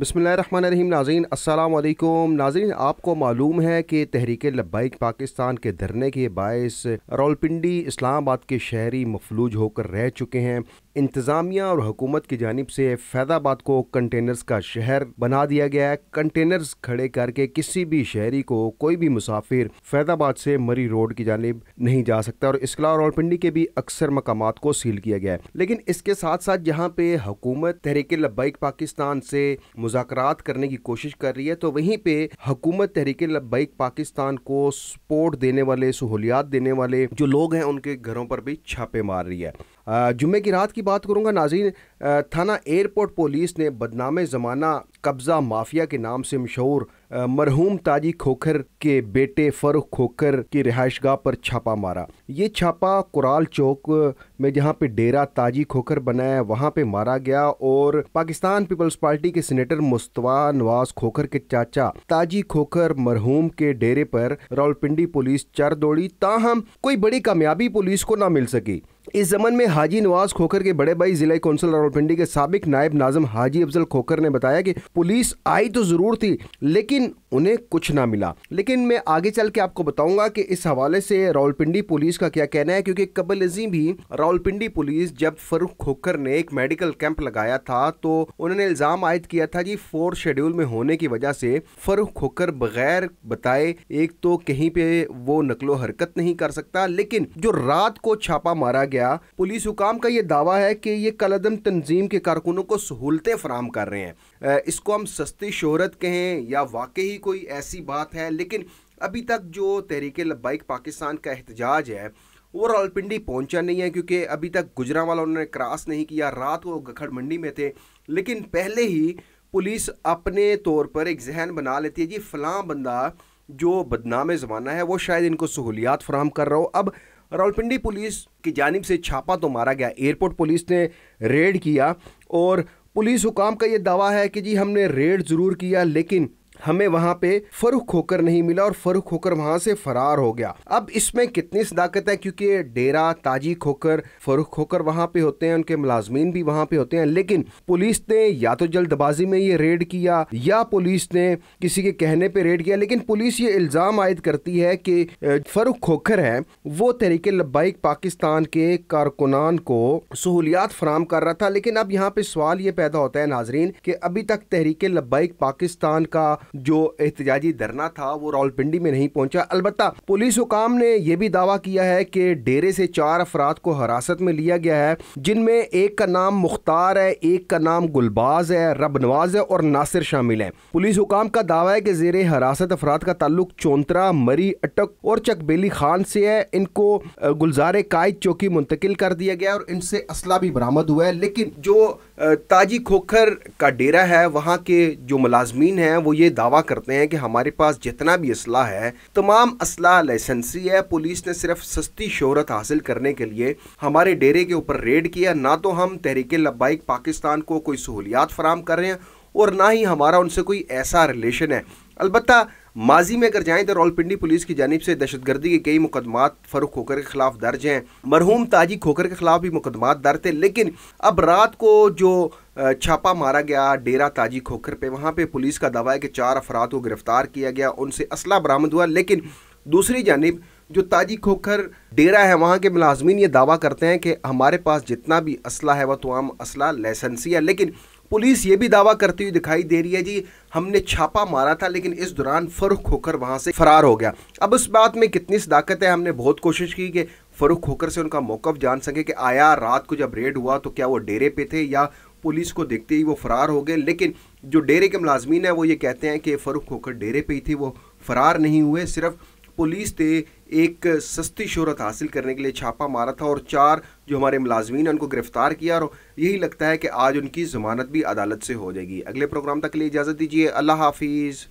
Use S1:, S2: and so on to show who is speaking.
S1: बसमीम नाजीन असलकुम नाजीन आपको मालूम है कि तहरीक लब्बैक पाकिस्तान के धरने के बायस रावलपिंडी इस्लामाबाद के शहरी मफलूज होकर रह चुके हैं इंतज़ामिया और हुकूमत की जानब से फैदाबाद को कंटेनर्स का शहर बना दिया गया है कंटेनर्स खड़े करके किसी भी शहरी को कोई भी मुसाफिर फैदाबाद से मरी रोड की जानब नहीं जा सकता और इसकला और पिंडी के भी अक्सर मकाम को सील किया गया है लेकिन इसके साथ साथ जहाँ पे हुकूमत तहरीक लब्बैक पाकिस्तान से मुजाकर करने की कोशिश कर रही है तो वहीं पे हकूमत तहरीक लब्बैक पाकिस्तान को सपोर्ट देने वाले सहूलियात देने वाले जो लोग हैं उनके घरों पर भी छापे मार रही है जुम्मे की रात की बात करूँगा नाजीन थाना एयरपोर्ट पुलिस ने बदनाम ज़माना कब्ज़ा माफिया के नाम से मशहूर मरहूम ताजी खोखर के बेटे फ़रुख खोखर की रिहाइशगाह पर छापा मारा ये छापा कुराल चौक में जहाँ पे डेरा ताजी खोखर बनाया वहाँ पे मारा गया और पाकिस्तान पीपल्स पार्टी के सीनेटर मुस्तवा नवाज खोखर के चाचा ताजी खोखर मरहूम के डेरे पर रावलपिंडी पुलिस चर दौड़ी ताहम कोई बड़ी कामयाबी पुलिस को ना मिल सकी इस जमन में हाजी नवाज खोखर के बड़े भाई जिला कौंसिल रावलपिंडी के सबक नायब नाजम हाजी अफजल खोकर ने बताया कि पुलिस आई तो ज़रूर थी लेकिन उन्हें कुछ ना मिला लेकिन मैं आगे चल के आपको बताऊंगा कि इस हवाले से रावलपिंडी पुलिस का क्या कहना है क्योंकि कबल अजीम भी रावलपिंडी पुलिस जब फरूख खोकर ने एक मेडिकल कैंप लगाया था तो उन्होंने इल्ज़ाम आयद किया था जी फोर शेड्यूल में होने की वजह से फरूख खोकर बगैर बताए एक तो कहीं पे वो नकलो हरकत नहीं कर सकता लेकिन जो रात को छापा मारा गया पुलिस हुकाम का ये दावा है कि ये कलदम तन तंजीम के कारकुनों को सहूलतें फराम कर रहे हैं इसको हम सस्ती शहरत कहें या वाकई कोई ऐसी बात है लेकिन अभी तक जो तहरीक लबाइक पाकिस्तान का एहतजाज है वो रावलपिंडी पहुंचा नहीं है क्योंकि अभी तक गुजरा वाला उन्होंने क्रॉस नहीं किया रात वो गखड़ मंडी में थे लेकिन पहले ही पुलिस अपने तौर पर एक जहन बना लेती है जी फ़लाँ बंदा जो बदनाम ज़माना है वो शायद इनको सहूलियात फराम कर रहा हो अब रावलपिंडी पुलिस की जानब से छापा तो मारा गया एयरपोर्ट पुलिस ने रेड किया और पुलिस हुकाम का ये दावा है कि जी हमने रेड ज़रूर किया लेकिन हमें वहाँ पे फरुख खोकर नहीं मिला और फरुख खोकर वहाँ से फरार हो गया अब इसमें कितनी सदाकत है क्योंकि डेरा ताजी खोकर फरुख खोकर वहाँ पे होते हैं उनके मुलाजमीन भी वहाँ पे होते हैं लेकिन पुलिस ने या तो जल्दबाजी में ये रेड किया या पुलिस ने किसी के कहने पर रेड किया लेकिन पुलिस ये इल्ज़ाम आयद करती है कि फरुख खोखर है वो तरीके लब्बाइक पाकिस्तान के कारकुनान को सहूलियात फराम कर रहा था लेकिन अब यहाँ पे सवाल ये पैदा होता है नाजरीन कि अभी तक तहरीक लब्बाइक पाकिस्तान का जो एहतजाजी धरना था वो रावलपिंडी में नहीं पहुंचा अलबत् पुलिस हुकाम ने यह भी दावा किया है कि डेरे से चार अफराद को हिरासत में लिया गया है जिनमें एक का नाम मुख्तार है एक का नाम गुलबाज है रब नवाज है और नासिर शामिल है पुलिस हुकाम का दावा है कि जेर हिरासत अफराद का ताल्लुक चौंतरा मरी अटक और चकबेली खान से है इनको गुलजार कायद चौकी मुंतकिल कर दिया गया और इनसे असला भी बरामद हुआ है लेकिन जो ताजी खोखर का डेरा है वहाँ के जो मुलाजमीन हैं वो ये दावा करते हैं कि हमारे पास जितना भी असलाह है तमाम असलाह लाइसेंसी है पुलिस ने सिर्फ सस्ती शहरत हासिल करने के लिए हमारे डेरे के ऊपर रेड किया ना तो हम तहरीक लब्बाइक पाकिस्तान को कोई सहूलियात फराम कर रहे हैं और ना ही हमारा उनसे कोई ऐसा रिलेशन है अलबत् माजी में अगर जाएँ तो रावलपिंडी पुलिस की जानब से दहशतगर्दी के कई मुकदमात फरूख खोकर के खिलाफ दर्ज हैं मरहूम ताजी खोकर के खिलाफ भी मुकदमात दर्ज थे लेकिन अब रात को जो छापा मारा गया डेरा ताजी खोखर पे वहाँ पे पुलिस का दावा है कि चार अफराद को गिरफ्तार किया गया उनसे असला बरामद हुआ लेकिन दूसरी जानब जो ताजी खोखर डेरा है वहाँ के मुलाजमीन ये दावा करते हैं कि हमारे पास जितना भी असला है वह तमाम असला लाइसेंसी है लेकिन पुलिस ये भी दावा करती हुई दिखाई दे रही है जी हमने छापा मारा था लेकिन इस दौरान फरुख होकर वहाँ से फरार हो गया अब उस बात में कितनी सदाकत है हमने बहुत कोशिश की कि फरुख होकर से उनका मौकफ जान सके कि आया रात को जब रेड हुआ तो क्या वो डेरे पे थे या पुलिस को देखते ही वो फ़रार हो गए लेकिन जो डेरे के मुलाजमीन है वो ये कहते हैं कि फ़रुख होकर डेरे पे ही थे वो फ़रार नहीं हुए सिर्फ़ पुलिस ने एक सस्ती शोहरत हासिल करने के लिए छापा मारा था और चार जो हमारे मुलाजमीन उनको गिरफ्तार किया और यही लगता है कि आज उनकी ज़मानत भी अदालत से हो जाएगी अगले प्रोग्राम तक के लिए इजाज़त दीजिए अल्लाह हाफिज़